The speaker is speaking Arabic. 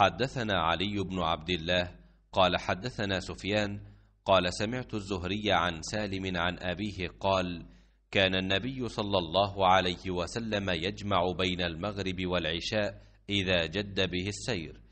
حدثنا علي بن عبد الله قال حدثنا سفيان قال سمعت الزهري عن سالم عن أبيه قال كان النبي صلى الله عليه وسلم يجمع بين المغرب والعشاء إذا جد به السير